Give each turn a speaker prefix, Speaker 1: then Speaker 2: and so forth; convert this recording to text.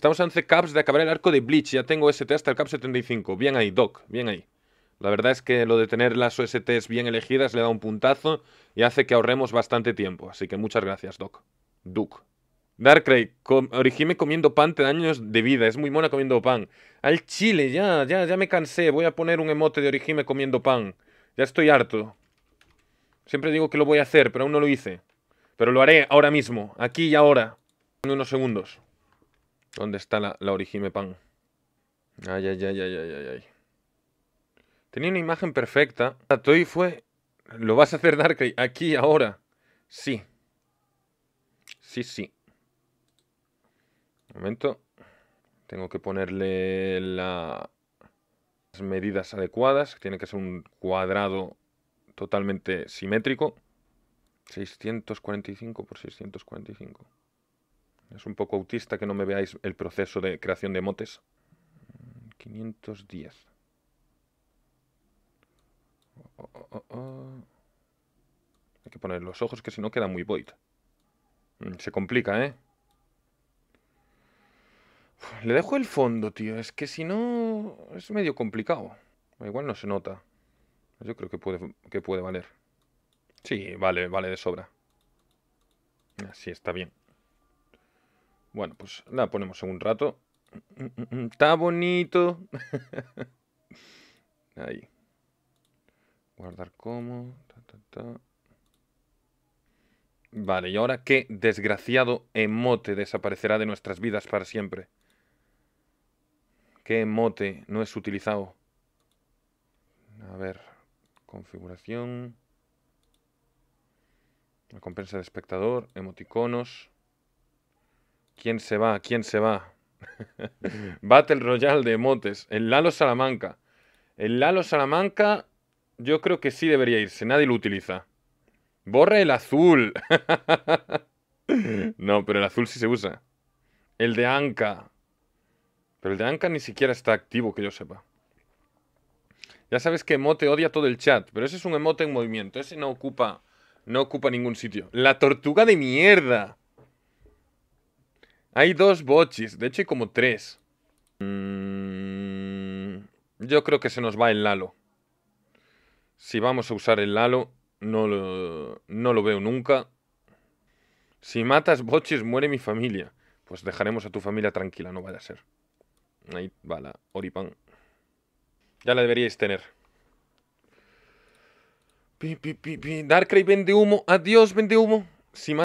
Speaker 1: Estamos a caps de acabar el arco de Bleach. Ya tengo ST hasta el cap 75. Bien ahí, Doc. Bien ahí. La verdad es que lo de tener las OSTs bien elegidas le da un puntazo y hace que ahorremos bastante tiempo. Así que muchas gracias, Doc. Duke. Darkrai, origime comiendo pan te daños de vida. Es muy mona comiendo pan. Al chile, ya, ya, ya me cansé. Voy a poner un emote de origime comiendo pan. Ya estoy harto. Siempre digo que lo voy a hacer, pero aún no lo hice. Pero lo haré ahora mismo, aquí y ahora. En unos segundos. ¿Dónde está la, la origime pan? Ay, ay, ay, ay, ay, ay, Tenía una imagen perfecta. Toy fue... ¿Lo vas a hacer, Darkrai? Aquí, ahora. Sí. Sí, sí. Un momento. Tengo que ponerle la... las medidas adecuadas. Tiene que ser un cuadrado totalmente simétrico. 645 por 645. Es un poco autista que no me veáis el proceso de creación de motes. 510. Hay que poner los ojos que si no queda muy void. Mm, se complica, ¿eh? Le dejo el fondo, tío. Es que si no... Es medio complicado. Igual no se nota. Yo creo que puede, que puede valer. Sí, vale, vale de sobra. Así está bien. Bueno, pues la ponemos en un rato. Está bonito. Ahí. Guardar como. Vale, ¿y ahora qué desgraciado emote desaparecerá de nuestras vidas para siempre? ¿Qué emote no es utilizado? A ver, configuración. Recompensa de espectador, emoticonos. ¿Quién se va? ¿Quién se va? Battle Royale de emotes. El Lalo Salamanca. El Lalo Salamanca yo creo que sí debería irse. Nadie lo utiliza. Borra el azul. no, pero el azul sí se usa. El de Anka. Pero el de Anka ni siquiera está activo, que yo sepa. Ya sabes que emote odia todo el chat, pero ese es un emote en movimiento. Ese no ocupa, no ocupa ningún sitio. La tortuga de mierda. Hay dos bochis, de hecho hay como tres. Mm, yo creo que se nos va el Lalo. Si vamos a usar el Lalo, no lo, veo nunca. Si matas bochis, muere mi familia. Pues dejaremos a tu familia tranquila, no vaya a ser. Ahí va la Oripan. Ya la deberíais tener. Darkrai vende humo. Adiós, vende humo. Si